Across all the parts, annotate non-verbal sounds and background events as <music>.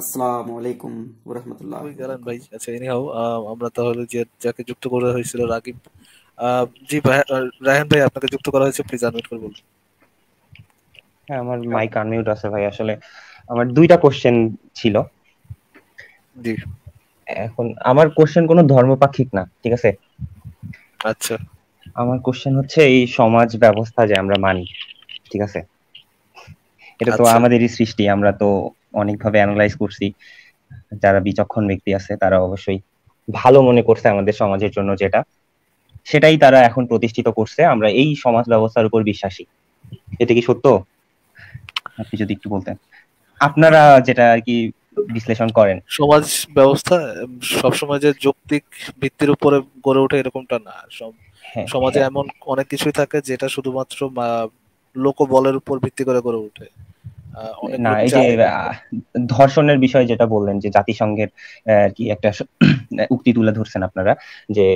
আসসালামু আলাইকুম ওয়া রাহমাতুল্লাহ গেলেন ভাই আচ্ছা আমরা তাহলে যে যাকে যুক্ত করা হয়েছিল রাকিব জি ভাই রায়হান ভাই আপনাকে যুক্ত করা হয়েছে প্লিজ আনমিউট করে বলুন হ্যাঁ আমার মাইক আনমিউট আছে ভাই আসলে আমার দুইটা কোশ্চেন ছিল জি এখন আমার কোশ্চেন কোনো ধর্মপাক্ষিক না ঠিক আছে আচ্ছা আমার কোশ্চেন হচ্ছে এই সমাজ ব্যবস্থা যে আমরা মানি ঠিক আছে এটা তো আচ্ছা। আমাদেরই সৃষ্টি আমরা তো অনেকভাবে অ্যানালাইজ করছি যারা বিচক্ষণ ব্যক্তি আছে তারা অবশ্যই ভালো মনে করছে আমাদের সমাজের জন্য যেটা সেটাই তারা এখন প্রতিষ্ঠিত করছে আমরা এই সমাজ ব্যবস্থার উপর বিশ্বাসী এটা কি সত্য আপনি যদি একটু বলতেন আপনারা যেটা আর কি বিশ্লেষণ করেন সমাজ ব্যবস্থা সব সমাজে যৌক্তিক ভিত্তির উপরে গড়ে ওঠে এরকমটা না সব হ্যাঁ, সমাজে হ্যাঁ। এমন অনেক কিছুই থাকে যেটা শুধুমাত্র লোকবলের উপর ভিত্তি করে গড়ে ওঠে না এই যে ধর্ষণের বিষয় যেটা বললেন যে জাতিসংঘের কি একটা <clears throat> উক্তি তুলে ধরছেন আপনারা যে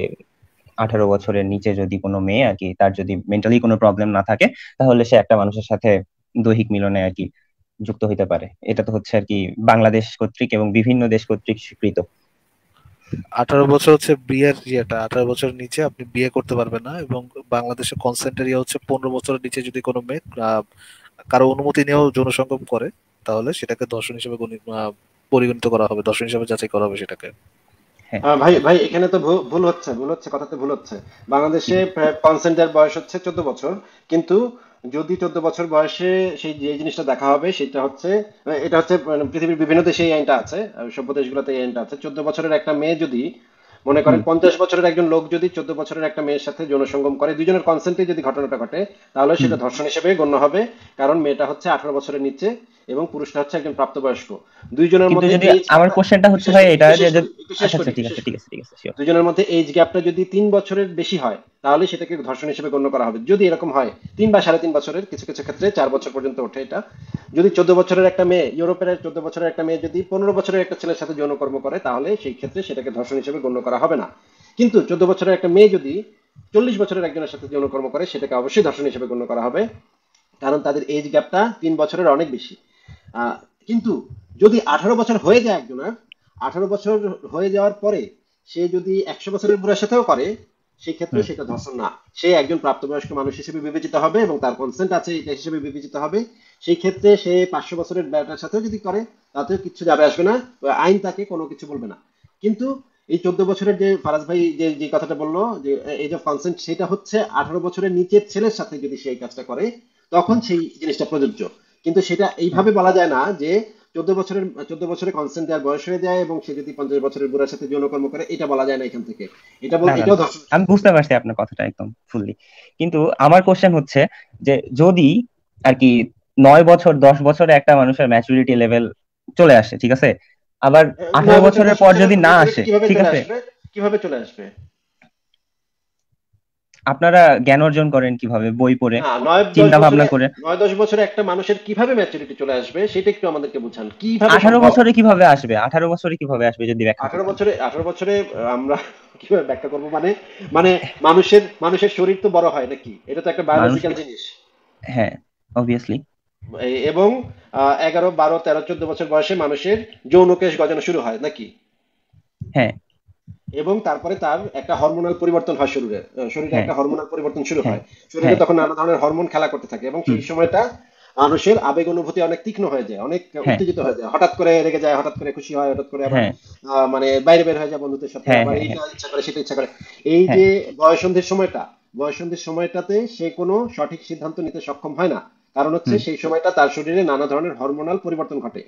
আঠারো বছরের নিচে যদি কোনো মেয়ে আর কি তার যদি মেন্টালি কোনো প্রবলেম না থাকে তাহলে সে একটা মানুষের সাথে দৈহিক মিলনে আর কি যুক্ত হইতে পারে এটা তো হচ্ছে আর কি বাংলাদেশ কর্তৃক এবং বিভিন্ন দেশ কর্তৃক স্বীকৃত আঠারো বছর হচ্ছে বিয়ের ইয়েটা আঠারো বছর নিচে আপনি বিয়ে করতে পারবেন না এবং বাংলাদেশের কনসেন্ট এরিয়া ইয়ে হচ্ছে পনেরো বছরের নিচে যদি কোনো মেয়ে কারো অনুমতি নিয়েও যৌনসঙ্গম করে তাহলে সেটাকে দর্শন হিসেবে পরিগণিত করা হবে দর্শন হিসেবে যাচাই করা হবে সেটাকে হ্যাঁ। ভাই ভাই এখানে তো ভুল হচ্ছে ভুল হচ্ছে কথাতে ভুল হচ্ছে বাংলাদেশে কনসেন্টের বয়স হচ্ছে চোদ্দ বছর কিন্তু যদি চোদ্দ বছর বয়সে সেই যে জিনিসটা দেখা হবে সেটা হচ্ছে এটা হচ্ছে মানে পৃথিবীর বিভিন্ন দেশে এই আইনটা আছে সভ্য দেশগুলোতে এই আইনটা আছে চোদ্দ বছরের একটা মেয়ে যদি মনে করেন পঞ্চাশ বছরের একজন লোক যদি চোদ্দ বছরের একটা মেয়ের সাথে যৌনসঙ্গম করে দুজনের কনসেন্টে যদি ঘটনাটা ঘটে তাহলে সেটা ধর্ষণ হিসেবে গণ্য হবে কারণ মেয়েটা হচ্ছে আঠারো বছরের নিচে এবং পুরুষটা হচ্ছে একজন প্রাপ্তবয়স্ক দুইজনের মধ্যে আমার কোশ্চেনটা হচ্ছে ভাই এটা আচ্ছা, আচ্ছা, ঠিক আছে ঠিক আছে দুইজনের মধ্যে এজ গ্যাপটা যদি তিন বছরের বেশি হয় তাহলে সেটাকে ধর্ষণ হিসেবে গণ্য করা হবে যদি এরকম হয় তিন বা সাড়ে তিন বছরের কিছু কিছু ক্ষেত্রে চার বছর পর্যন্ত ওঠে এটা যদি চোদ্দ বছরের একটা মেয়ে ইউরোপের চোদ্দ বছরের একটা মেয়ে যদি পনেরো বছরের একটা ছেলের সাথে যৌনকর্ম করে তাহলে সেই ক্ষেত্রে সেটাকে ধর্ষণ হিসেবে গণ্য করা হবে না কিন্তু চোদ্দ বছরের একটা মেয়ে যদি চল্লিশ বছরের একজনের সাথে যৌনকর্ম করে সেটাকে অবশ্যই ধর্ষণ হিসেবে গণ্য করা হবে কারণ তাদের এজ গ্যাপটা তিন বছরের অনেক বেশি কিন্তু যদি আঠারো বছর হয়ে যায় একজনের আঠারো বছর হয়ে যাওয়ার পরে সে যদি একশো বছরের বুড়ার সাথেও করে সেক্ষেত্রে সেটা ধর্ষণ না সে একজন প্রাপ্তবয়স্ক মানুষ হিসেবে বিবেচিত হবে এবং তার কনসেন্ট আছে এটা হিসেবে বিবেচিত হবে সেই ক্ষেত্রে সে পাঁচশো বছরের বেটার সাথেও যদি করে তাতেও কিছু যাবে আসবে না আইন তাকে কোনো কিছু বলবে না কিন্তু এই চোদ্দ বছরের যে ফারাজ ভাই যে যে কথাটা বললো যে এই যে কনসেন্ট সেটা হচ্ছে আঠারো বছরের নিচের ছেলের সাথে যদি সেই কাজটা করে তখন সেই জিনিসটা প্রযোজ্য কিন্তু সেটা এইভাবে বলা যায় না যে চোদ্দ বছরের চোদ্দ বছরে কনসেন্ট দেওয়ার বয়স হয়ে যায় এবং সে যদি পঞ্চাশ বছরের বুড়ার সাথে যৌন কর্ম করে এটা বলা যায় না এখান থেকে এটা বলতে আমি বুঝতে পারছি আপনার কথাটা একদম ফুললি কিন্তু আমার কোশ্চেন হচ্ছে যে যদি আর কি নয় বছর দশ বছরে একটা মানুষের ম্যাচুরিটি লেভেল চলে আসে ঠিক আছে আবার আঠারো বছরের পর যদি না আসে ঠিক আছে কিভাবে চলে আসবে আপনারা জ্ঞান অর্জন করেন কিভাবে বই পড়ে চিন্তা ভাবনা করে নয় দশ বছরে একটা মানুষের কিভাবে ম্যাচুরিটি চলে আসবে সেটা একটু আমাদেরকে বুঝান কিভাবে আঠারো বছরে কিভাবে আসবে আঠারো বছরে কিভাবে আসবে যদি আঠারো বছরে আঠারো বছরে আমরা <laughs> কিভাবে ব্যাখ্যা করবো মানে মানে মানুষের মানুষের শরীর তো বড় হয় নাকি এটা তো একটা বায়োলজিক্যাল জিনিস হ্যাঁ অবভিয়াসলি এবং এগারো বারো তেরো চোদ্দ বছর বয়সে মানুষের যৌনকেশ গজানো শুরু হয় নাকি হ্যাঁ এবং তারপরে তার একটা হরমোনাল পরিবর্তন হয় শরীরে শরীরে একটা হরমোনাল হ্যাঁ। পরিবর্তন শুরু হয় হ্যাঁ। শরীরে হ্যাঁ। তখন নানা ধরনের হরমোন খেলা করতে থাকে এবং সেই সময়টা মানুষের আবেগ অনুভূতি অনেক তীক্ষ্ণ হয়ে যায় অনেক উত্তেজিত হয়ে যায় হঠাৎ করে রেগে যায় হঠাৎ করে খুশি হয় হঠাৎ করে মানে বাইরে বের হয়ে যায় বন্ধুদের সাথে আবার এইটা ইচ্ছা করে সেটা ইচ্ছা করে এই যে বয়স সন্ধির সময়টা বয়স সন্ধির সময়টাতে সে কোনো সঠিক সিদ্ধান্ত নিতে সক্ষম হয় না কারণ হচ্ছে সেই সময়টা তার শরীরে নানা ধরনের হরমোনাল পরিবর্তন ঘটে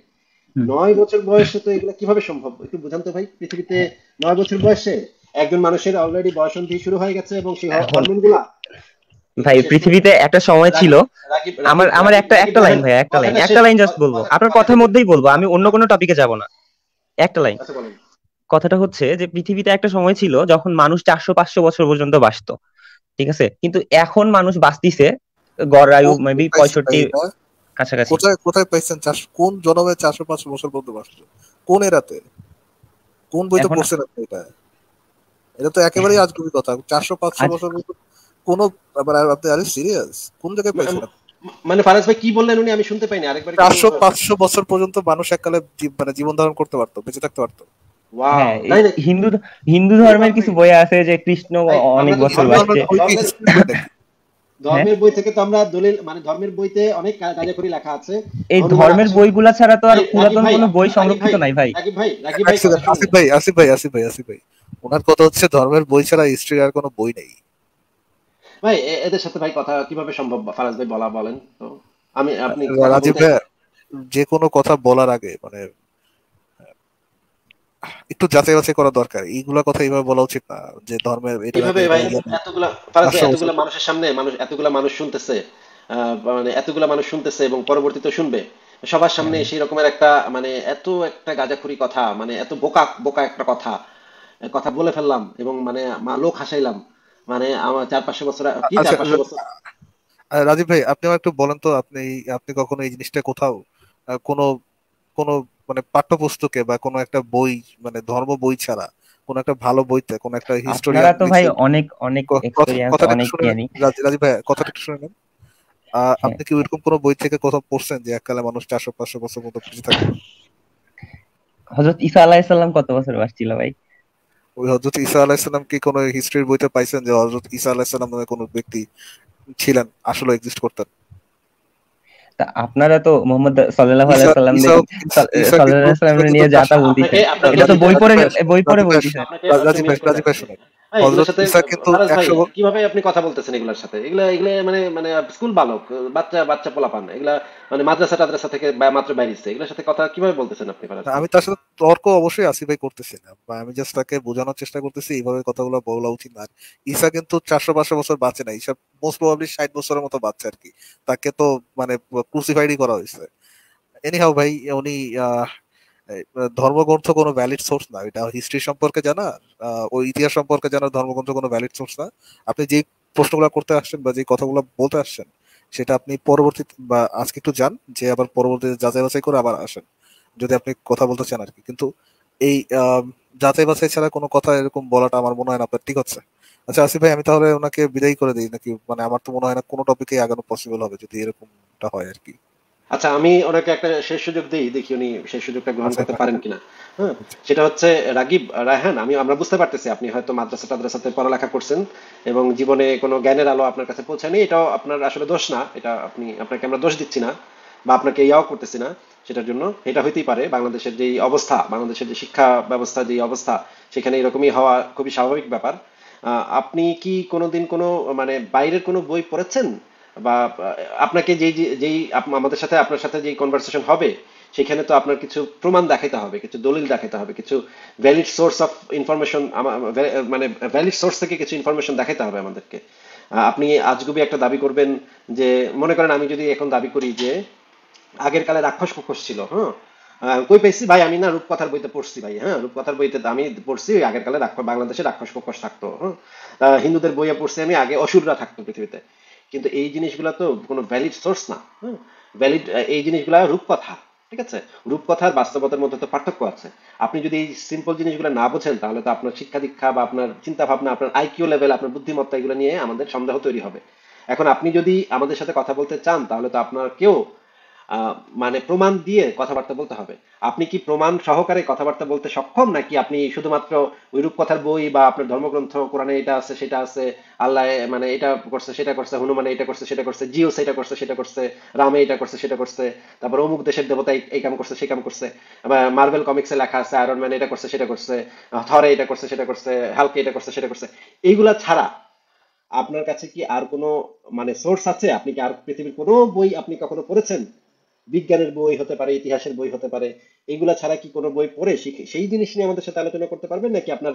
নয় বছর বয়সে তো এগুলো কিভাবে সম্ভব একটু বুঝান তো ভাই পৃথিবীতে হ্যাঁ। নয় বছর বয়সে একজন মানুষের অলরেডি বয়স শুরু হয়ে গেছে এবং সেই হরমোনগুলা ভাই পৃথিবীতে একটা সময় ছিল আমার আমার একটা একটা লাইন ভাই একটা লাইন একটা লাইন জাস্ট বলবো আপনার কথার মধ্যেই বলবো আমি অন্য কোনো টপিকে যাব না একটা আচ্ছা, লাইন কথাটা হচ্ছে যে পৃথিবীতে একটা সময় ছিল যখন মানুষ চারশো পাঁচশো বছর পর্যন্ত বাঁচত ঠিক আছে কিন্তু এখন মানুষ বাঁচতিছে গড় আয়ু মেবি পঁয়ষট্টি কাছাকাছি কোথায় কোথায় পাইছেন চাষ কোন জনমে চারশো পাঁচশো বছর পর্যন্ত বাঁচছে কোন এরাতে কোন বইতে পড়ছেন আপনি এটা এটা তো একেবারেই আজগুবি কথা চারশো পাঁচশো বছর কোন আপনি আরে সিরিয়াস কোন জায়গায় পাইছেন মানে ফারাজ ভাই কি বললেন উনি আমি শুনতে পাইনি আরেকবার 400 পাঁচশো বছর পর্যন্ত মানুষ এককালে মানে জীবন ধারণ করতে পারতো বেঁচে থাকতে পারতো হিন্দু হিন্দু ধর্মের কিছু বই আছে যে কৃষ্ণ অনেক বছর বাঁচছে হ্যাঁ? ধর্মের বই থেকে তো আমরা দলিল মানে ধর্মের বইতে অনেক কাজাখড়ি লেখা আছে এই ধর্মের বইগুলা ছাড়া তো আর পুরাতন কোনো বই সংরক্ষিত নাই ভাই রাকিব ভাই রাকিব ভাই আসিফ ভাই আসিফ ভাই আসিফ ভাই আসিফ ভাই ওনার কথা হচ্ছে ধর্মের বই ছাড়া হিস্ট্রি আর কোনো বই নেই ভাই এদের সাথে ভাই কথা কিভাবে সম্ভব ফারাজ ভাই বলা বলেন তো আমি আপনি রাজীব ভাই যে কোনো কথা বলার আগে মানে একটু যাচাই বাছাই করা দরকার এইগুলো কথা এইভাবে বলা উচিত না যে ধর্মের এইভাবে এতগুলা আচ্ছা, মানুষের সামনে মানুষ এতগুলা মানুষ শুনতেছে মানে এতগুলা মানুষ শুনতেছে এবং পরবর্তীতে শুনবে সবার সামনে সেই রকমের একটা মানে এত একটা গাজাখুরি কথা মানে এত বোকা বোকা একটা কথা কথা বলে ফেললাম এবং মানে লোক হাসাইলাম মানে আমার চার পাঁচশো বছর আচ্ছা, রাজীব ভাই আপনি একটু বলেন তো আপনি আপনি কখনো এই জিনিসটা কোথাও কোনো কোনো মানে পাঠ্যপুস্তকে বা কোনো একটা বই মানে ধর্ম বই ছাড়া কোন একটা ভালো বইতে কোন একটা হিস্টোরি আপনারা তো ভাই অনেক অনেক এক্সপেরিয়েন্স অনেক জ্ঞানী রাজীব ভাই কথাটা একটু শুনে নেন হ্যাঁ। আপনি কি এরকম কোন বই থেকে কথা পড়ছেন যে এককালে মানুষ 400 500 বছর মতো বেঁচে থাকে হযরত ঈসা আলাইহিস সালাম কত বছর বাঁচছিল ভাই ওই হযরত ঈসা আলাইহিস সালাম কি কোনো হিস্ট্রির বইতে পাইছেন যে হযরত ঈসা আলাইহিস সালাম নামে কোনো ব্যক্তি ছিলেন আসলে এক্সিস্ট করতেন তা আপনারা তো মোহাম্মদ সাল্লাল্লাহু আলাইহি সাল্লাম সাল্লাল্লাহু আলাইহি সাল্লাম নিয়ে যা তা বলতেছেন এটা তো বই পড়ে বই পড়ে বলতেছেন হ্যাঁ, কিভাবে আপনি কথা বলতেছেন এগুলার সাথে এগুলা এগুলা মানে মানে স্কুল বালক বাচ্চা বাচ্চা পোলাপান এগুলা মানে মাদ্রাসা টাদ্রাসা থেকে মাত্র বাইরেছে এগুলার সাথে কথা কিভাবে বলতেছেন আপনি আমি তার সাথে তর্ক অবশ্যই আসি ভাই করতেছি না আমি জাস্ট তাকে বোঝানোর চেষ্টা করতেছি এইভাবে কথাগুলো বলা উচিত না ঈসা কিন্তু চারশো পাঁচশো বছর বাঁচে না ঈসা মোস্ট প্রবাবলি ষাট বছরের মতো বাচ্চা আর কি তাকে তো মানে ক্রুসিফাইডই করা হয়েছে এনিহাও ভাই উনি আহ মানে ধর্মগ্রন্থ কোনো ভ্যালিড সোর্স না এটা হিস্ট্রি সম্পর্কে জানা ও ইতিহাস সম্পর্কে জানা ধর্মগ্রন্থ কোনো ভ্যালিড সোর্স না আপনি যে প্রশ্নগুলো করতে আসছেন বা যে কথাগুলো বলতে আসছেন সেটা আপনি পরবর্তী বা আজকে একটু যান যে আবার পরবর্তীতে যাচাই বাছাই করে আবার আসেন যদি আপনি কথা বলতে চান আর কি কিন্তু এই যাচাই বাছাই ছাড়া কোনো কথা এরকম বলাটা আমার মনে হয় না আপনার ঠিক হচ্ছে আচ্ছা আসিফ ভাই আমি তাহলে ওনাকে বিদায় করে দিই নাকি মানে আমার তো মনে হয় না কোনো টপিকে আগানো পসিবল হবে যদি এরকমটা হয় আর কি আচ্ছা আমি ওনাকে একটা শেষ সুযোগ দিই দেখি উনি শেষ সুযোগটা গ্রহণ আচ্ছা, করতে আচ্ছা। পারেন কিনা হ্যাঁ সেটা হচ্ছে রাগিব রায়হান আমি আমরা বুঝতে পারতেছি আপনি হয়তো মাদ্রাসা টাদ্রাসাতে পড়ালেখা করছেন এবং জীবনে কোনো জ্ঞানের আলো আপনার কাছে পৌঁছায়নি এটাও আপনার আসলে দোষ না এটা আপনি আপনাকে আমরা দোষ দিচ্ছি না বা আপনাকে ইয়াও করতেছি না সেটার জন্য এটা হইতেই পারে বাংলাদেশের যেই অবস্থা বাংলাদেশের যে শিক্ষা ব্যবস্থা যেই অবস্থা সেখানে এরকমই হওয়া খুবই স্বাভাবিক ব্যাপার আপনি কি কোনোদিন কোনো মানে বাইরের কোনো বই পড়েছেন বা আপনাকে যেই যেই আমাদের সাথে আপনার সাথে যেই কনভারসেশন হবে সেখানে তো আপনার কিছু প্রমাণ দেখাতে হবে কিছু দলিল দেখাতে হবে কিছু ভ্যালিড সোর্স অফ ইনফরমেশন মানে ভ্যালিড সোর্স থেকে কিছু ইনফরমেশন দেখাতে হবে আমাদেরকে আপনি আজগুবি একটা দাবি করবেন যে মনে করেন আমি যদি এখন দাবি করি যে আগের কালে রাক্ষস কুক্ষস ছিল হ্যাঁ কই পাইছি ভাই আমি না রূপকথার বইতে পড়ছি ভাই হ্যাঁ রূপকথার বইতে আমি পড়ছি আগের কালে রাক্ষস বাংলাদেশে রাক্ষস কুক্ষস থাকতো হ্যাঁ হিন্দুদের বইয়ে পড়ছি আমি আগে অসুররা থাকতো পৃথিবীতে কিন্তু এই জিনিসগুলো তো কোনো ভ্যালিড সোর্স না ভ্যালিড এই জিনিসগুলো রূপকথা ঠিক আছে রূপকথার বাস্তবতার মধ্যে তো পার্থক্য আছে আপনি যদি এই সিম্পল জিনিসগুলো না বোঝেন তাহলে তো আপনার শিক্ষা দীক্ষা বা আপনার চিন্তা ভাবনা আপনার আইকিউ লেভেল আপনার বুদ্ধিমত্তা এগুলো নিয়ে আমাদের সন্দেহ তৈরি হবে এখন আপনি যদি আমাদের সাথে কথা বলতে চান তাহলে তো আপনার কেউ মানে প্রমাণ দিয়ে কথাবার্তা বলতে হবে আপনি কি প্রমাণ সহকারে কথাবার্তা বলতে সক্ষম নাকি আপনি শুধুমাত্র ওইরূপ কথার বই বা আপনার ধর্মগ্রন্থ কোরআনে এটা আছে সেটা আছে আল্লাহ মানে এটা করছে সেটা করছে হনুমানে এটা করছে সেটা করছে জিও সেটা করছে সেটা করছে রামে এটা করছে সেটা করছে তারপর অমুক দেশের দেবতা এই কাম করছে সেই কাম করছে মার্বেল কমিক্সে লেখা আছে আয়রন ম্যান এটা করছে সেটা করছে থরে এটা করছে সেটা করছে হালকে এটা করছে সেটা করছে এইগুলা ছাড়া আপনার কাছে কি আর কোনো মানে সোর্স আছে আপনি কি আর পৃথিবীর কোনো বই আপনি কখনো পড়েছেন বিজ্ঞানের বই হতে পারে ইতিহাসের বই হতে পারে এগুলা ছাড়া কি কোনো বই পড়ে শিখে সেই জিনিস নিয়ে আমাদের সাথে আলোচনা করতে পারবেন নাকি আপনার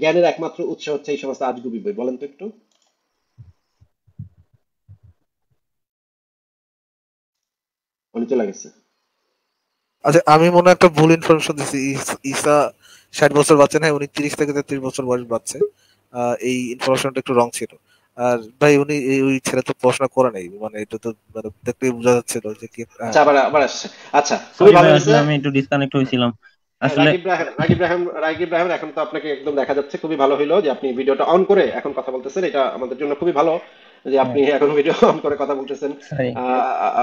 জ্ঞানের একমাত্র উৎস হচ্ছে এই সমস্ত আজগুবি বই বলেন তো একটু চলে গেছে আচ্ছা আমি মনে একটা ভুল ইনফরমেশন দিছি ঈসা ষাট বছর বাচ্চা না উনি তিরিশ থেকে তেত্রিশ বছর বয়স বাচ্চা এই ইনফরমেশনটা একটু রং ছিল আর ভাই উনি ওই ছেলে তো পড়াশোনা করে নাই মানে এটা তো মানে দেখতে বোঝা যাচ্ছে তো যে কি হ্যাঁ। আচ্ছা আবার আবার আচ্ছা খুবই ভালো হয়েছে আমি একটু ডিসকানেক্ট হইছিলাম আসলে রাকিব রাহিম রাকিব রাহিম এখন তো আপনাকে একদম দেখা যাচ্ছে খুবই ভালো হলো যে আপনি ভিডিওটা অন করে এখন কথা বলতেছেন এটা আমাদের জন্য খুবই ভালো যে আপনি হ্যাঁ। এখন ভিডিও অন করে কথা বলতেছেন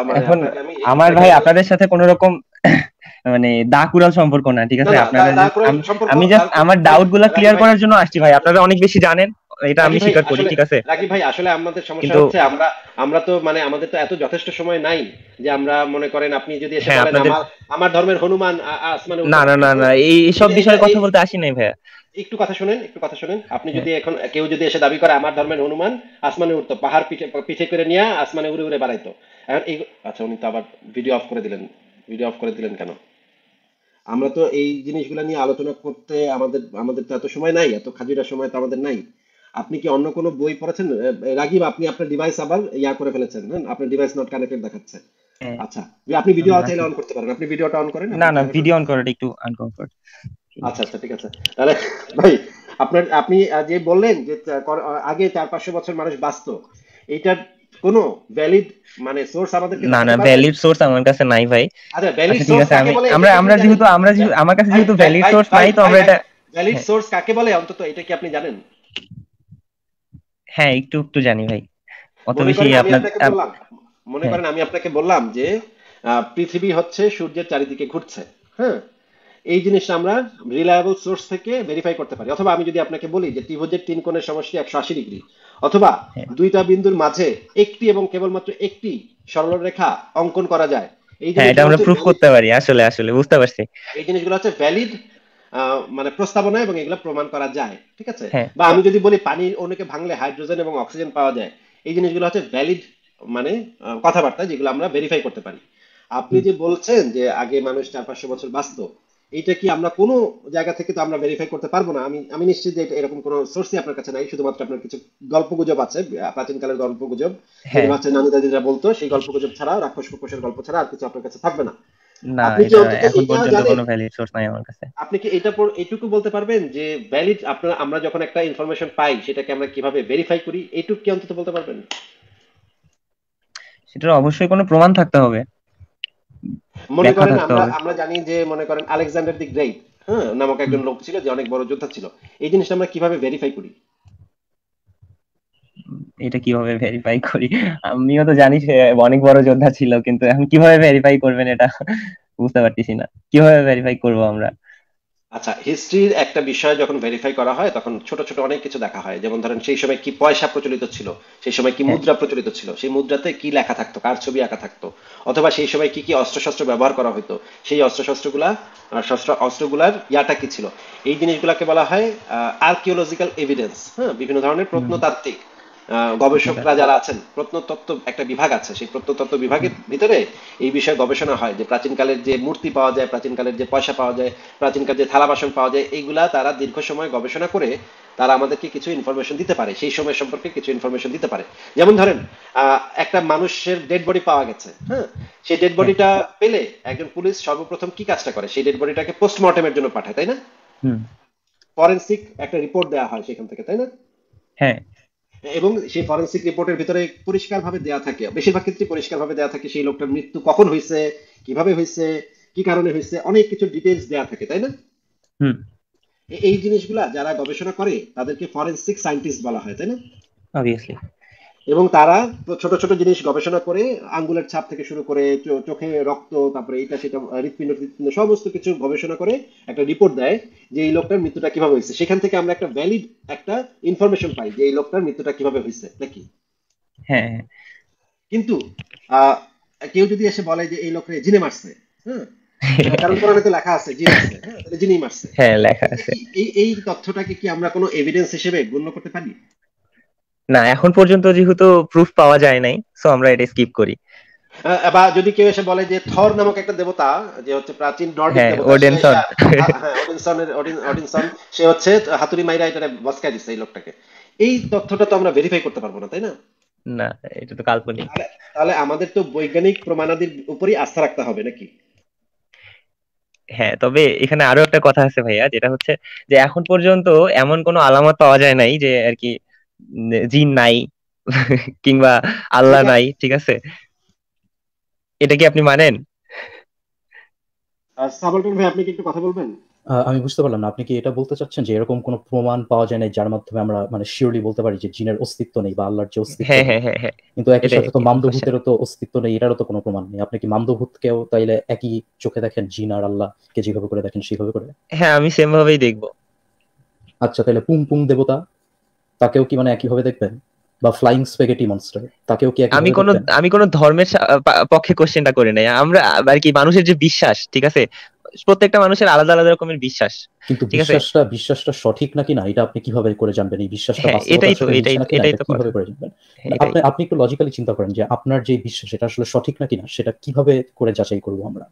মানে এখন আমার ভাই আপনাদের সাথে কোনো রকম <coughs> মানে দাকুরাল সম্পর্ক না ঠিক আছে আপনারা আমি জাস্ট আমার ডাউট গুলা ক্লিয়ার করার জন্য আসছি ভাই আপনারা অনেক বেশি জানেন এটা আমি স্বীকার করি ঠিক আছে লাকি ভাই আসলে আমাদের সমস্যা হচ্ছে আমরা আমরা তো মানে আমাদের তো এত যথেষ্ট সময় নাই যে আমরা মনে করেন আপনি যদি এসে হ্যাঁ, বলেন আমার আমার ধর্মের হনুমান আসমানে না না না না এই সব বিষয়ে কথা বলতে আসি নাই ভাই একটু কথা শুনেন একটু কথা শুনেন আপনি হ্যাঁ। যদি এখন কেউ যদি এসে দাবি করে আমার ধর্মের হনুমান আসমানে উঠতো পাহাড় পিঠে পিঠে করে নিয়ে আসমানে উড়ে উড়ে বাড়াইতো এখন এই আচ্ছা উনি তো আবার ভিডিও অফ করে দিলেন ভিডিও অফ করে দিলেন কেন আমরা তো এই জিনিসগুলো নিয়ে আলোচনা করতে আমাদের আমাদের তো এত সময় নাই এত খাজিরা সময় তো আমাদের নাই আপনি কি অন্য কোনো বই পড়েছেন রাগিব আপনি আপনার ডিভাইস আবার ইয়া করে ফেলেছেন হ্যাঁ? আপনার ডিভাইস নট কানেক্টেড দেখাচ্ছে হ্যাঁ। আচ্ছা আপনি ভিডিও চাইলে অন করতে পারেন আপনি ভিডিওটা অন করেন না না ভিডিও অন করাটা একটু আনকমফর্ট আচ্ছা আচ্ছা ঠিক আছে তাহলে ভাই আপনার আপনি যে বললেন যে আগে চার পাঁচশো বছর মানুষ বাঁচত এইটার কোনো ভ্যালিড মানে সোর্স আমাদের না না ভ্যালিড সোর্স আমার কাছে নাই ভাই আচ্ছা ভ্যালিড আচ্ছা, সোর্স আমরা আমরা যেহেতু আমরা আমার কাছে যেহেতু ভ্যালিড সোর্স নাই তো আমরা এটা ভ্যালিড সোর্স কাকে বলে অন্তত এটা কি আপনি জানেন হ্যাঁ একটু একটু জানি ভাই অত বেশি আপনার মনে হ্যাঁ। করেন আমি আপনাকে বললাম যে পৃথিবী হচ্ছে সূর্যের চারিদিকে ঘুরছে হ্যাঁ এই জিনিসটা আমরা রিলায়েবল সোর্স থেকে ভেরিফাই করতে পারি অথবা আমি যদি আপনাকে বলি যে ত্রিভুজের তিন কোণের সমষ্টি একশো আশি ডিগ্রি অথবা হ্যাঁ। দুইটা বিন্দুর মাঝে একটি এবং কেবলমাত্র একটি সরলরেখা অঙ্কন করা যায় এই হ্যাঁ, এটা আমরা প্রুফ করতে পারি আসলে আসলে বুঝতে পারছি এই জিনিসগুলো হচ্ছে ভ্যালিড মানে প্রস্তাবনা এবং এগুলো প্রমাণ করা যায় ঠিক আছে হ্যাঁ। বা আমি যদি বলি পানি অনেকে ভাঙলে হাইড্রোজেন এবং অক্সিজেন পাওয়া যায় এই জিনিসগুলো হচ্ছে ভ্যালিড মানে কথাবার্তা যেগুলো আমরা ভেরিফাই করতে পারি আপনি যে বলছেন যে আগে মানুষ চার পাঁচশো বছর বাঁচত এটা কি আমরা কোনো জায়গা থেকে তো আমরা ভেরিফাই করতে পারবো না আমি আমি নিশ্চিত যে এরকম কোনো সোর্সই আপনার কাছে নাই শুধুমাত্র আপনার কিছু গল্প গুজব আছে প্রাচীনকালের গল্প গুজব হচ্ছে হ্যাঁ। নানু দাদিরা বলতো সেই গল্প গুজব ছাড়া রাক্ষস কুকুশের গল্প ছাড়া আর কিছু আপনার কাছে থাকবে না না এখন পর্যন্ত কোনো ভ্যালিড সোর্স নাই আমার কাছে আপনি কি এটা পর এটুকু বলতে পারবেন যে ভ্যালিড আপনারা আমরা যখন একটা ইনফরমেশন পাই সেটাকে আমরা কিভাবে ভেরিফাই করি এটুকু কি অন্তত বলতে পারবেন সেটার অবশ্যই কোনো প্রমাণ থাকতে হবে মনে করেন আমরা আমরা জানি যে মনে করেন আলেকজান্ডার দি গ্রেট হ্যাঁ নামক একজন লোক ছিল যে অনেক বড় যোদ্ধা ছিল এই জিনিসটা আমরা কিভাবে ভেরিফাই করি এটা কিভাবে ভেরিফাই করি আমিও তো জানি সে অনেক বড় যোদ্ধা ছিল কিন্তু এখন কিভাবে ভেরিফাই করবেন এটা বুঝতে পারতেছি না কিভাবে ভেরিফাই করব আমরা আচ্ছা হিস্ট্রির একটা বিষয় যখন ভেরিফাই করা হয় তখন ছোট ছোট অনেক কিছু দেখা হয় যেমন ধরেন সেই সময় কি পয়সা প্রচলিত ছিল সেই সময় কি হ্যাঁ। মুদ্রা প্রচলিত ছিল সেই মুদ্রাতে কি লেখা থাকতো কার ছবি আঁকা থাকতো অথবা সেই সময় কি কি অস্ত্রশস্ত্র ব্যবহার করা হতো সেই অস্ত্রশস্ত্রগুলা শস্ত্র অস্ত্রগুলার ইয়াটা কি ছিল এই জিনিসগুলাকে বলা হয় আর্কিওলজিক্যাল এভিডেন্স হ্যাঁ বিভিন্ন ধরনের প্রত্নতাত্ত্বিক গবেষকরা যারা আছেন প্রত্নতত্ত্ব একটা বিভাগ আছে সেই প্রত্নতত্ত্ব বিভাগের ভিতরে এই বিষয়ে গবেষণা হয় যে প্রাচীনকালের যে মূর্তি পাওয়া যায় প্রাচীনকালের যে পয়সা পাওয়া যায় প্রাচীনকালের যে থালা বাসন পাওয়া যায় এইগুলা তারা দীর্ঘ সময় গবেষণা করে তারা আমাদেরকে কিছু ইনফরমেশন দিতে পারে সেই সময় সম্পর্কে কিছু ইনফরমেশন দিতে পারে যেমন ধরেন একটা মানুষের ডেড বডি পাওয়া গেছে হ্যাঁ সেই ডেড বডিটা হ্যাঁ। পেলে একজন পুলিশ সর্বপ্রথম কি কাজটা করে সেই ডেড বডিটাকে পোস্টমর্টেমের জন্য পাঠায় তাই না ফরেন্সিক একটা রিপোর্ট দেওয়া হয় সেখান থেকে তাই না হ্যাঁ এবং সেই ফরেন্সিক রিপোর্টের ভিতরে পরিষ্কারভাবে দেয়া থাকে বেশিরভাগ ক্ষেত্রে পরিষ্কারভাবে দেয়া থাকে সেই লোকটার মৃত্যু কখন হয়েছে কিভাবে হয়েছে কি কারণে হয়েছে অনেক কিছু ডিটেলস দেয়া থাকে তাই না এই জিনিসগুলা যারা গবেষণা করে তাদেরকে ফরেন্সিক সায়েন্টিস্ট বলা হয় তাই না এবং তারা ছোট ছোট জিনিস গবেষণা করে আঙ্গুলের ছাপ থেকে শুরু করে চোখে রক্ত তারপরে এটা সেটা হৃৎপিণ্ড হৃৎপিণ্ড সমস্ত কিছু গবেষণা করে একটা রিপোর্ট দেয় যে এই লোকটার মৃত্যুটা কিভাবে হয়েছে সেখান থেকে আমরা একটা ভ্যালিড একটা ইনফরমেশন পাই যে এই লোকটার মৃত্যুটা কিভাবে হয়েছে নাকি হ্যাঁ কিন্তু কেউ যদি এসে বলে যে এই লোকটা জিনে মারছে হ্যাঁ কারণ কোরআনে তো লেখা আছে জিন আছে হ্যাঁ তাহলে মারছে হ্যাঁ লেখা আছে এই এই তথ্যটাকে কি আমরা কোনো এভিডেন্স হিসেবে গণ্য করতে পারি না এখন পর্যন্ত যেহেতু প্রুফ পাওয়া যায় নাই সো আমরা এটা স্কিপ করি যদি কেউ এসে বলে যে থর নামক একটা দেবতা যে হচ্ছে প্রাচীন নর্ডিক হ্যাঁ, হ্যাঁ, সে হচ্ছে হাতুরি মাইরা এটা বসকা দিছে এই লোকটাকে এই তথ্যটা তো আমরা ভেরিফাই করতে পারবো না তাই না না এটা তো কাল্পনিক তাহলে আমাদের তো বৈজ্ঞানিক প্রমাণাদির উপরই আস্থা রাখতে হবে নাকি হ্যাঁ তবে এখানে আরো একটা কথা আছে ভাইয়া যেটা হচ্ছে যে এখন পর্যন্ত এমন কোনো আলামত পাওয়া যায় নাই যে আর কি জিন নাই কিংবা আল্লাহ নাই ঠিক আছে এটা কি আপনি মানেন আমি বুঝতে পারলাম না আপনি কি এটা বলতে চাচ্ছেন যে এরকম কোন প্রমাণ পাওয়া যায় না যার মাধ্যমে আমরা মানে শিওরলি বলতে পারি যে জিনের অস্তিত্ব নেই বা আল্লাহর যে হ্যাঁ, অস্তিত্ব হ্যাঁ, হ্যাঁ, কিন্তু একই সাথে তো মামদভূতেরও তো অস্তিত্ব নেই এটারও তো কোনো প্রমাণ নেই আপনি কি কেও তাইলে একই চোখে দেখেন জিন আর আল্লাহ কে যেভাবে করে দেখেন সেভাবে করে হ্যাঁ আমি সেম ভাবেই দেখব আচ্ছা তাহলে পুং পুং দেবতা তাকেও কি মানে একইভাবে দেখবেন বা ফ্লাইং স্পেগেটি মনস্টার তাকেও কি আমি কোন আমি কোন ধর্মের পক্ষে কোশ্চেনটা করি নাই আমরা আর কি মানুষের যে বিশ্বাস ঠিক আছে প্রত্যেকটা মানুষের আলাদা আলাদা রকমের বিশ্বাস কিন্তু বিশ্বাসটা বিশ্বাসটা সঠিক নাকি না এটা আপনি কিভাবে করে জানবেন এই বিশ্বাসটা হ্যাঁ, এটাই তো এটাই এটাই তো কিভাবে করে জানবেন হ্যাঁ, মানে আপনি আপনি একটু লজিক্যালি চিন্তা করেন যে আপনার যে বিশ্বাস সেটা আসলে সঠিক নাকি না সেটা কিভাবে করে যাচাই করব আমরা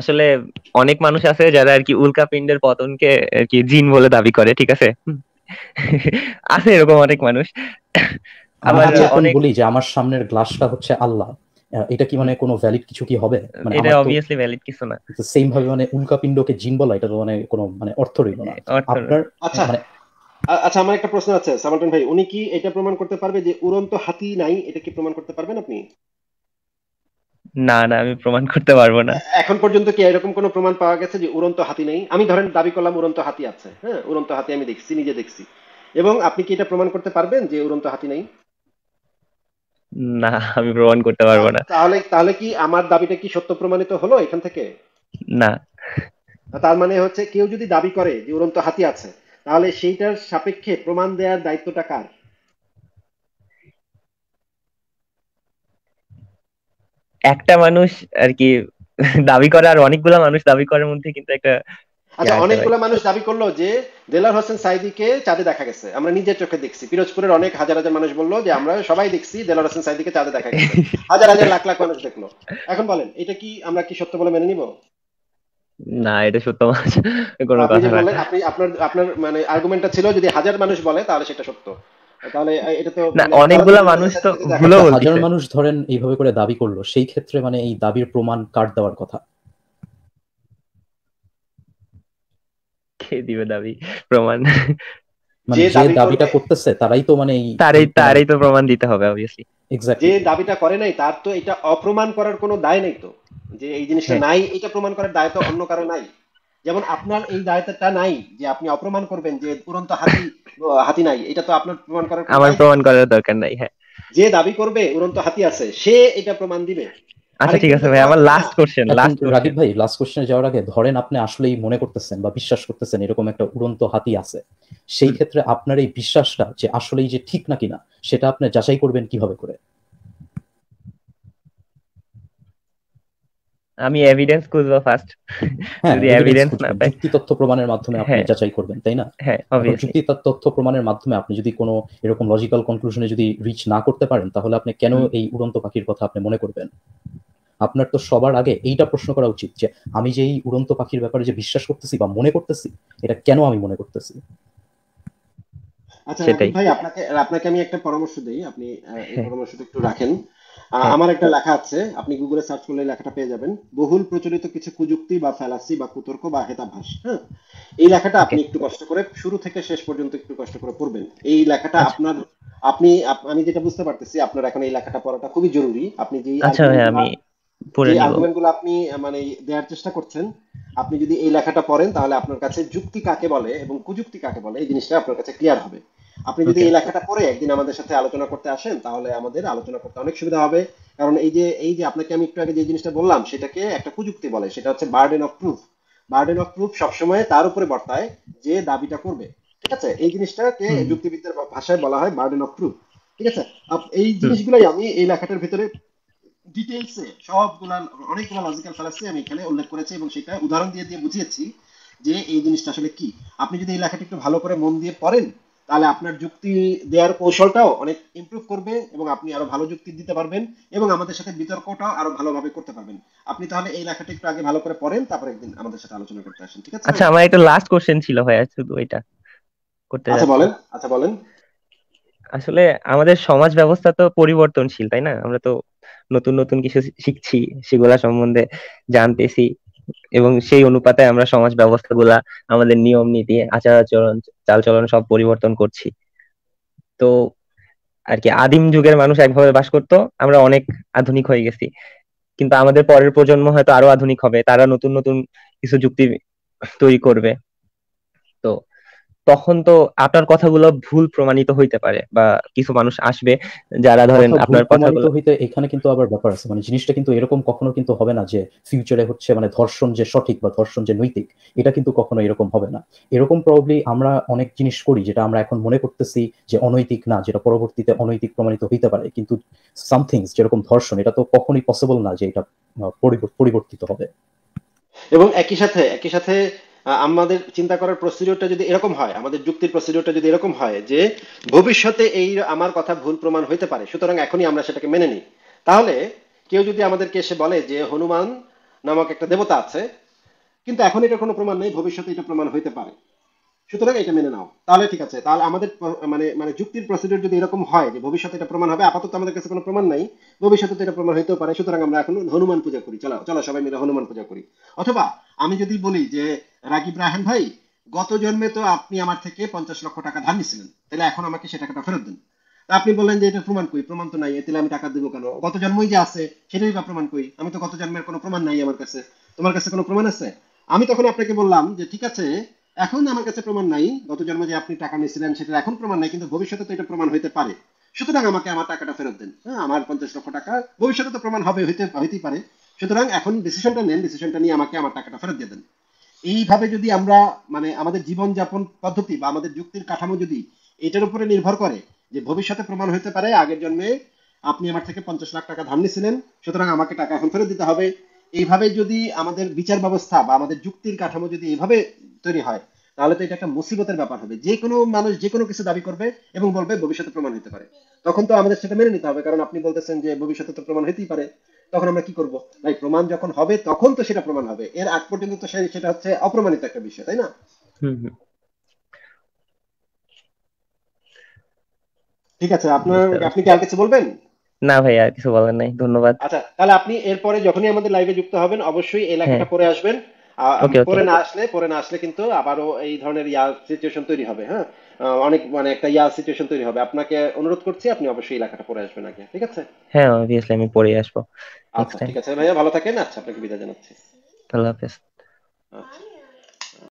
আসলে অনেক মানুষ আছে যারা আর কি উল্কাপিণ্ডের পতনকে আর কি জিন বলে দাবি করে ঠিক আছে <laughs> আছে এরকম অনেক মানুষ বলি যে আমার সামনের গ্লাসটা হচ্ছে আল্লাহ এটা কি মানে কোনো ভ্যালিড কিছু কি হবে মানে এটা অবিয়াসলি ভ্যালিড কিছু না সেম ভাবে মানে উল্কাপিণ্ডকে জিন বলা এটা তো মানে কোনো মানে অর্থ রইল না আপনার আচ্ছা মানে আচ্ছা আমার একটা প্রশ্ন আছে সামালটন ভাই উনি কি এটা প্রমাণ করতে পারবে যে উড়ন্ত হাতি নাই এটা কি প্রমাণ করতে পারবেন আপনি না না আমি প্রমাণ করতে পারবো না এখন পর্যন্ত কি এরকম কোনো প্রমাণ পাওয়া গেছে যে উড়ন্ত হাতি নেই আমি ধরেন দাবি করলাম উড়ন্ত হাতি আছে হ্যাঁ উড়ন্ত হাতি আমি দেখছি নিজে দেখছি এবং আপনি কি এটা প্রমাণ করতে পারবেন যে উড়ন্ত হাতি নেই না আমি প্রমাণ করতে পারবো না তাহলে তাহলে কি আমার দাবিটা কি সত্য প্রমাণিত হলো এখান থেকে না তার মানে হচ্ছে কেউ যদি দাবি করে যে উড়ন্ত হাতি আছে তাহলে সেইটার সাপেক্ষে প্রমাণ দেওয়ার দায়িত্বটা কার একটা মানুষ আর কি দাবি করে আর অনেকগুলো মানুষ দাবি করার মধ্যে কিন্তু একটা আচ্ছা অনেকগুলো মানুষ দাবি করলো যে দেলার হোসেন সাইদিকে চাঁদে দেখা গেছে আমরা নিজের চোখে দেখছি পিরোজপুরের অনেক হাজার হাজার মানুষ বললো যে আমরা সবাই দেখছি দেলার হোসেন সাইদিকে চাঁদে দেখা গেছে <laughs> হাজার হাজার লাখ লাখ মানুষ দেখলো এখন বলেন এটা কি আমরা কি সত্য বলে মেনে নিব না এটা সত্য কোনো কথা আপনি আপনার আপনার মানে আর্গুমেন্টটা ছিল যদি হাজার মানুষ বলে তাহলে সেটা সত্য তাহলে এটা তো মানে অনেকগুলা মানুষ তো ভুলও হাজার মানুষ ধরেন এইভাবে করে দাবি করলো সেই ক্ষেত্রে মানে এই দাবির প্রমাণ কার দেওয়ার কথা কে দিবে দাবি প্রমাণ মানে যে দাবিটা করতেছে তারাই তো মানে তারাই তারাই তো প্রমাণ দিতে হবে যে দাবিটা করে নাই তার তো এটা অপ্রমাণ করার কোনো দায় নাই তো যে এই জিনিসটা হ্যাঁ। নাই এটা প্রমাণ করার দায় তো অন্য কারো নাই যেমন আপনার এই দায়িত্বটা নাই যে আপনি অপমান করবেন যে উড়ন্ত হাতি হাতি নাই এটা তো আপনার প্রমাণ করার আমার প্রমাণ করার দরকার নাই হ্যাঁ যে দাবি করবে উড়ন্ত হাতি আছে সে এটা প্রমাণ দিবে আচ্ছা ঠিক আছে ভাই আমার লাস্ট কোশ্চেন লাস্ট রাকিব ভাই লাস্ট কোশ্চেনে যাওয়ার আগে ধরেন আপনি আসলেই মনে করতেছেন বা বিশ্বাস করতেছেন এরকম একটা উড়ন্ত হাতি আছে সেই ক্ষেত্রে আপনার এই বিশ্বাসটা যে আসলেই যে ঠিক নাকি না সেটা আপনি যাচাই করবেন কিভাবে করে আমি এভিডেন্স খুঁজবো ফার্স্ট হ্যাঁ, যদি এভিডেন্স না পাই যুক্তি তথ্য প্রমাণের মাধ্যমে আপনি হ্যাঁ। যাচাই করবেন তাই না হ্যাঁ যুক্তি তথ্য প্রমাণের মাধ্যমে আপনি যদি কোনো এরকম লজিক্যাল কনক্লুশনে যদি রিচ না করতে পারেন তাহলে আপনি কেন এই উড়ন্ত পাখির কথা আপনি মনে করবেন আপনার তো সবার আগে এইটা প্রশ্ন করা উচিত যে আমি যে এই উড়ন্ত পাখির ব্যাপারে যে বিশ্বাস করতেছি বা মনে করতেছি এটা কেন আমি মনে করতেছি আচ্ছা ভাই আপনাকে আপনাকে আমি একটা পরামর্শ দেই আপনি এই হ্যাঁ। পরামর্শটা একটু রাখেন হ্যাঁ। আমার একটা লেখা আছে আপনি গুগলে সার্চ করলে লেখাটা পেয়ে যাবেন বহুল প্রচলিত কিছু কুযুক্তি বা ফ্যালাসি বা কুতর্ক বা হেতাভাস হ্যাঁ এই লেখাটা আপনি একটু কষ্ট করে শুরু থেকে শেষ পর্যন্ত একটু কষ্ট করে পড়বেন এই লেখাটা আচ্ছা। আপনার আপনি আমি যেটা বুঝতে পারতেছি আপনার এখন এই লেখাটা পড়াটা খুবই জরুরি আপনি যে আচ্ছা ভাই আমি পড়ে নিব আর্গুমেন্টগুলো আপনি মানে দেওয়ার চেষ্টা করছেন আপনি যদি এই লেখাটা পড়েন তাহলে আপনার কাছে যুক্তি কাকে বলে এবং কুযুক্তি কাকে বলে এই জিনিসটা আপনার কাছে ক্লিয়ার হবে আপনি যদি এই লেখাটা পড়ে একদিন আমাদের সাথে আলোচনা করতে আসেন তাহলে আমাদের আলোচনা করতে অনেক সুবিধা হবে কারণ এই যে এই যে আপনাকে আমি একটু আগে যে জিনিসটা বললাম সেটাকে একটা প্রযুক্তি বলে সেটা হচ্ছে burden of proof burden of proof সবসময় তার উপরে বর্তায় যে দাবিটা করবে ঠিক আছে এই জিনিসটাকে যুক্তিবিদ্যার ভাষায় বলা হয় বার্ডেন অফ প্রুফ ঠিক আছে এই জিনিসগুলাই আমি এই লেখাটার ভিতরে ডিটেলসে সবগুলা অনেকগুলো লজিক্যাল ফ্যালাসি আমি এখানে উল্লেখ করেছি এবং সেটা উদাহরণ দিয়ে দিয়ে বুঝিয়েছি যে এই জিনিসটা আসলে কি আপনি যদি এই লেখাটা একটু ভালো করে মন দিয়ে পড়েন তাহলে আপনার যুক্তি দেওয়ার কৌশলটাও অনেক ইম্প্রুভ করবে এবং আপনি আরো ভালো যুক্তি দিতে পারবেন এবং আমাদের সাথে বিতর্কটাও আরো ভালোভাবে করতে পারবেন আপনি তাহলে এই লেখাটা একটু আগে ভালো করে পড়েন তারপর একদিন আমাদের সাথে আলোচনা করতে আসেন ঠিক আছে আচ্ছা আমার একটা লাস্ট কোশ্চেন ছিল ভাইয়া শুধু এটা করতে আচ্ছা বলেন আচ্ছা বলেন আসলে আমাদের সমাজ ব্যবস্থা তো পরিবর্তনশীল তাই না আমরা তো নতুন নতুন কিছু শিখছি সেগুলা সম্বন্ধে জানতেছি এবং সেই অনুপাতে আমরা সমাজ ব্যবস্থাগুলা আমাদের নিয়ম নীতি আচার আচরণ চালচলন সব পরিবর্তন করছি তো আর কি আদিম যুগের মানুষ একভাবে বাস করতো আমরা অনেক আধুনিক হয়ে গেছি কিন্তু আমাদের পরের প্রজন্ম হয়তো আরো আধুনিক হবে তারা নতুন নতুন কিছু যুক্তি তৈরি করবে তো তখন তো আপনার কথাগুলো ভুল প্রমাণিত হইতে পারে বা কিছু মানুষ আসবে যারা ধরেন আপনার কথাগুলো হইতে এখানে কিন্তু আবার ব্যাপার আছে মানে জিনিসটা কিন্তু এরকম কখনো কিন্তু হবে না যে ফিউচারে হচ্ছে মানে ধর্ষণ যে সঠিক বা ধর্ষণ যে নৈতিক এটা কিন্তু কখনো এরকম হবে না এরকম প্রবলি আমরা অনেক জিনিস করি যেটা আমরা এখন মনে করতেছি যে অনৈতিক না যেটা পরবর্তীতে অনৈতিক প্রমাণিত হইতে পারে কিন্তু সামথিংস যেরকম ধর্ষণ এটা তো কখনোই পসিবল না যে এটা পরিবর্তিত হবে এবং একই সাথে একই সাথে আমাদের চিন্তা করার প্রসিডিওরটা যদি এরকম হয় আমাদের যুক্তির প্রসিডিওরটা যদি এরকম হয় যে ভবিষ্যতে এই আমার কথা ভুল প্রমাণ হইতে পারে সুতরাং এখনই আমরা সেটাকে মেনে নিই তাহলে কেউ যদি আমাদেরকে এসে বলে যে হনুমান নামক একটা দেবতা আছে কিন্তু এখন এটা কোনো প্রমাণ নেই ভবিষ্যতে এটা প্রমাণ হইতে পারে সুতরাং এটা মেনে নাও তাহলে ঠিক আছে তাহলে আমাদের মানে মানে যুক্তির প্রসিডিওর যদি এরকম হয় যে ভবিষ্যতে এটা প্রমাণ হবে আপাতত আমাদের কাছে কোনো প্রমাণ নাই ভবিষ্যতে এটা প্রমাণ হইতেও পারে সুতরাং আমরা এখন হনুমান পূজা করি চলো চলো সবাই মিলে হনুমান পূজা করি অথবা আমি যদি বলি যে রাকিব রাহান ভাই গত জন্মে তো আপনি আমার থেকে পঞ্চাশ লক্ষ টাকা ধার নিছিলেন তাহলে এখন আমাকে সে টাকাটা ফেরত দেন আপনি বললেন যে এটা প্রমাণ কই প্রমাণ তো নাই তাহলে আমি টাকা দেবো কেন গত জন্মই যে আছে সেটাই বা প্রমাণ কই আমি তো গত জন্মের কোনো প্রমাণ নাই আমার কাছে তোমার কাছে কোনো প্রমাণ আছে আমি তখন আপনাকে বললাম যে ঠিক আছে এখন আমার কাছে প্রমাণ নাই গত জন্মে যে আপনি টাকা নিয়েছিলেন সেটা এখন প্রমাণ নাই কিন্তু ভবিষ্যতে তো এটা প্রমাণ হইতে পারে সুতরাং আমাকে আমার টাকাটা ফেরত দেন হ্যাঁ আমার পঞ্চাশ লক্ষ টাকা ভবিষ্যতে তো প্রমাণ হবে হইতে হইতেই পারে সুতরাং এখন ডিসিশনটা নেন ডিসিশনটা নিয়ে আমাকে আমার টাকাটা ফেরত দিয়ে দেন এইভাবে যদি আমরা মানে আমাদের জীবনযাপন পদ্ধতি বা আমাদের যুক্তির কাঠামো যদি এটার উপরে নির্ভর করে যে ভবিষ্যতে প্রমাণ হতে পারে আগের জন্মে আপনি আমার থেকে পঞ্চাশ লাখ টাকা ধার নিয়েছিলেন সুতরাং আমাকে টাকা এখন ফেরত দিতে হবে এইভাবে যদি আমাদের বিচার ব্যবস্থা বা আমাদের যুক্তির কাঠামো যদি এইভাবে তৈরি হয় তাহলে তো এটা একটা মুসিবতের ব্যাপার হবে যে কোনো মানুষ যে কোনো কিছু দাবি করবে এবং বলবে ভবিষ্যতে প্রমাণ হতে পারে তখন তো আমাদের সেটা মেনে নিতে হবে কারণ আপনি বলতেছেন যে ভবিষ্যতে তো প্রমাণ হতেই পারে তখন আমরা কি করব ভাই প্রমাণ যখন হবে তখন তো সেটা প্রমাণ হবে এর আগ পর্যন্ত তো সেটা হচ্ছে অপ্রমাণিত একটা বিষয় তাই না ঠিক আছে আপনার আপনি কি আর কিছু বলবেন না ভাই আর কিছু বলার নাই ধন্যবাদ আচ্ছা তাহলে আপনি এরপরে যখনই আমাদের লাইভে যুক্ত হবেন অবশ্যই এলাকাটা হ্যাঁ। পরে আসবেন পরে না আসলে পরে না আসলে কিন্তু আবারও এই ধরনের ইয়া সিচুয়েশন তৈরি হবে হ্যাঁ অনেক মানে একটা ইয়া সিচুয়েশন তৈরি হবে আপনাকে অনুরোধ করছি আপনি অবশ্যই এলাকাটা লেখাটা পড়ে আসবেন আগে ঠিক আছে হ্যাঁ অবভিয়াসলি আমি পড়ে আসবো আচ্ছা ঠিক আছে ভাইয়া ভালো থাকেন আচ্ছা আপনাকে বিদায় জানাচ্ছি আল্লাহ হাফেজ আচ্ছা